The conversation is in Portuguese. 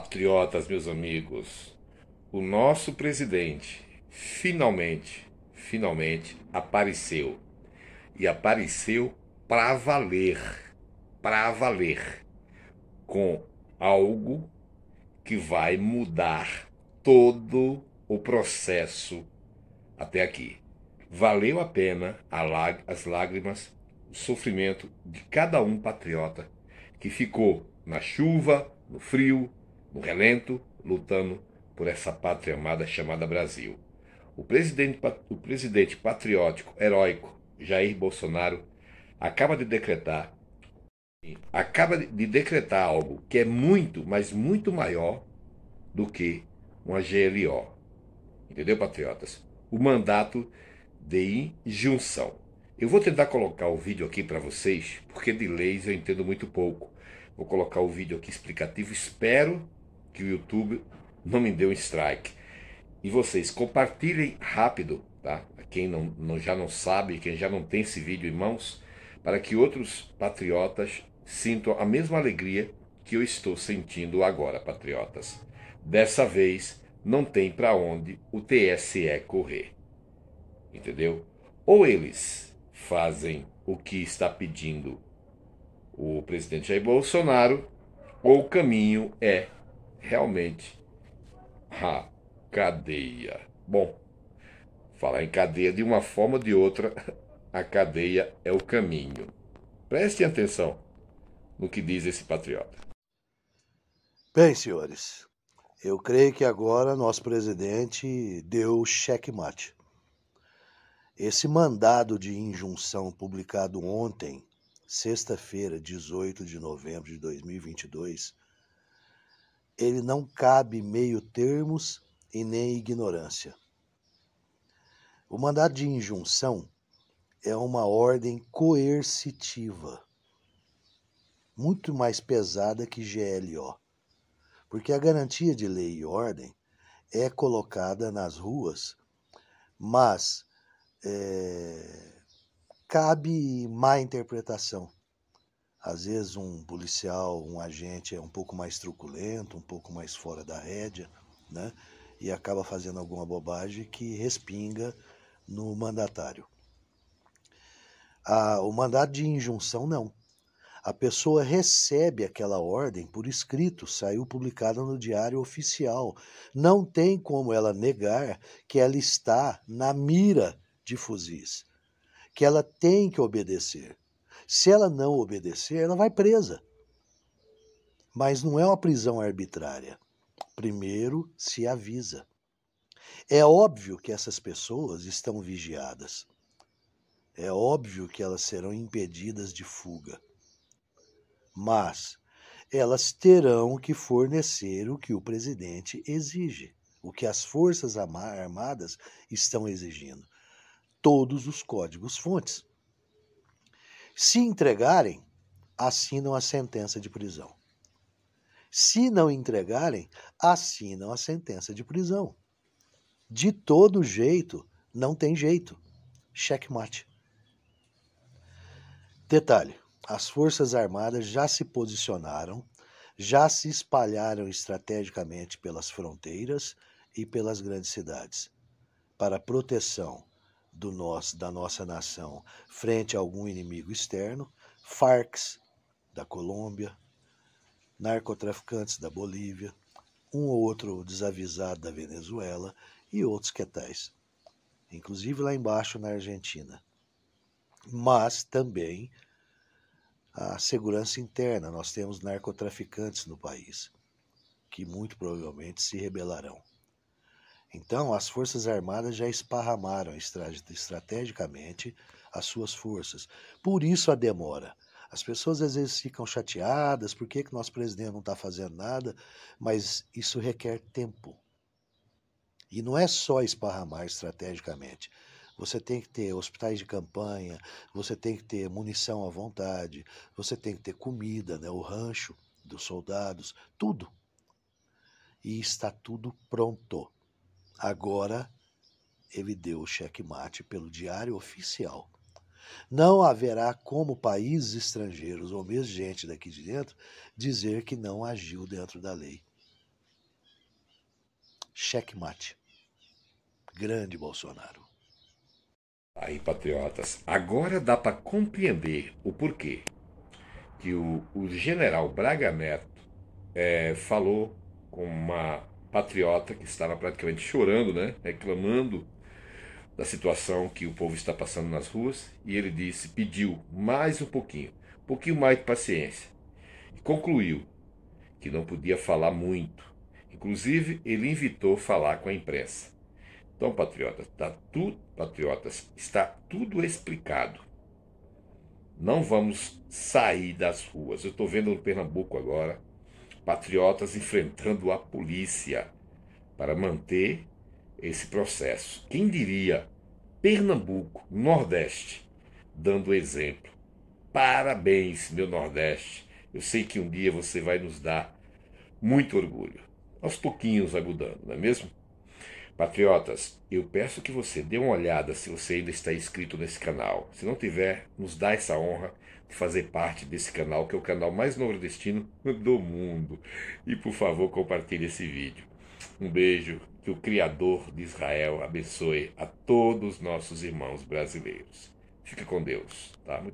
Patriotas, meus amigos, o nosso presidente finalmente, finalmente apareceu. E apareceu para valer, para valer, com algo que vai mudar todo o processo até aqui. Valeu a pena a as lágrimas, o sofrimento de cada um patriota que ficou na chuva, no frio, no relento, lutando por essa pátria amada chamada Brasil. O presidente, o presidente patriótico, heróico, Jair Bolsonaro, acaba de decretar acaba de decretar algo que é muito, mas muito maior do que uma GLO. Entendeu, patriotas? O mandato de injunção. Eu vou tentar colocar o vídeo aqui para vocês, porque de leis eu entendo muito pouco. Vou colocar o vídeo aqui explicativo, espero que o YouTube não me deu um strike. E vocês compartilhem rápido, tá? Quem não, não, já não sabe, quem já não tem esse vídeo em mãos, para que outros patriotas sintam a mesma alegria que eu estou sentindo agora, patriotas. Dessa vez não tem para onde o TSE correr. Entendeu? Ou eles fazem o que está pedindo o presidente Jair Bolsonaro, ou o caminho é realmente a cadeia. Bom, falar em cadeia de uma forma ou de outra, a cadeia é o caminho. Prestem atenção no que diz esse patriota. Bem, senhores, eu creio que agora nosso presidente deu o checkmate. Esse mandado de injunção publicado ontem, sexta-feira, 18 de novembro de 2022, ele não cabe meio termos e nem ignorância. O mandado de injunção é uma ordem coercitiva, muito mais pesada que GLO, porque a garantia de lei e ordem é colocada nas ruas, mas é, cabe má interpretação. Às vezes um policial, um agente é um pouco mais truculento, um pouco mais fora da rédea, né? E acaba fazendo alguma bobagem que respinga no mandatário. o mandato de injunção não. A pessoa recebe aquela ordem por escrito, saiu publicada no diário oficial. Não tem como ela negar que ela está na mira de fuzis, que ela tem que obedecer. Se ela não obedecer, ela vai presa. Mas não é uma prisão arbitrária. Primeiro se avisa. É óbvio que essas pessoas estão vigiadas. É óbvio que elas serão impedidas de fuga. Mas elas terão que fornecer o que o presidente exige, o que as Forças Armadas estão exigindo todos os códigos-fontes. Se entregarem, assinam a sentença de prisão. Se não entregarem, assinam a sentença de prisão. De todo jeito, não tem jeito. Checkmate. Detalhe: as Forças Armadas já se posicionaram, já se espalharam estrategicamente pelas fronteiras e pelas grandes cidades para proteção do nosso, da nossa nação frente a algum inimigo externo, Farcs da Colômbia, narcotraficantes da Bolívia, um ou outro desavisado da Venezuela e outros que tais, inclusive lá embaixo na Argentina. Mas também a segurança interna, nós temos narcotraficantes no país que muito provavelmente se rebelarão. Então, as Forças Armadas já esparramaram estrategicamente as suas forças. Por isso a demora. As pessoas às vezes ficam chateadas, por que, que nosso presidente não está fazendo nada? Mas isso requer tempo. E não é só esparramar estrategicamente. Você tem que ter hospitais de campanha, você tem que ter munição à vontade, você tem que ter comida, né, o rancho dos soldados, tudo. E está tudo pronto. Agora ele deu o checkmate pelo Diário Oficial. Não haverá como países estrangeiros ou mesmo gente daqui de dentro dizer que não agiu dentro da lei. Checkmate. Grande Bolsonaro. Aí, patriotas, agora dá para compreender o porquê que o, o general Braga Neto é, falou com uma patriota que estava praticamente chorando, né, reclamando da situação que o povo está passando nas ruas, e ele disse, pediu mais um pouquinho, um pouquinho mais de paciência. E concluiu que não podia falar muito. Inclusive, ele invitou falar com a imprensa. Então, patriotas, está tudo, patriotas, está tudo explicado. Não vamos sair das ruas. Eu estou vendo no Pernambuco agora patriotas enfrentando a polícia para manter esse processo. Quem diria Pernambuco, Nordeste, dando exemplo. Parabéns, meu Nordeste. Eu sei que um dia você vai nos dar muito orgulho. Aos pouquinhos vai mudando, não é mesmo? Patriotas, eu peço que você dê uma olhada se você ainda está inscrito nesse canal. Se não tiver, nos dá essa honra de fazer parte desse canal, que é o canal mais nordestino do mundo. E por favor, compartilhe esse vídeo. Um beijo, que o Criador de Israel abençoe a todos nossos irmãos brasileiros. Fique com Deus, tá? Muito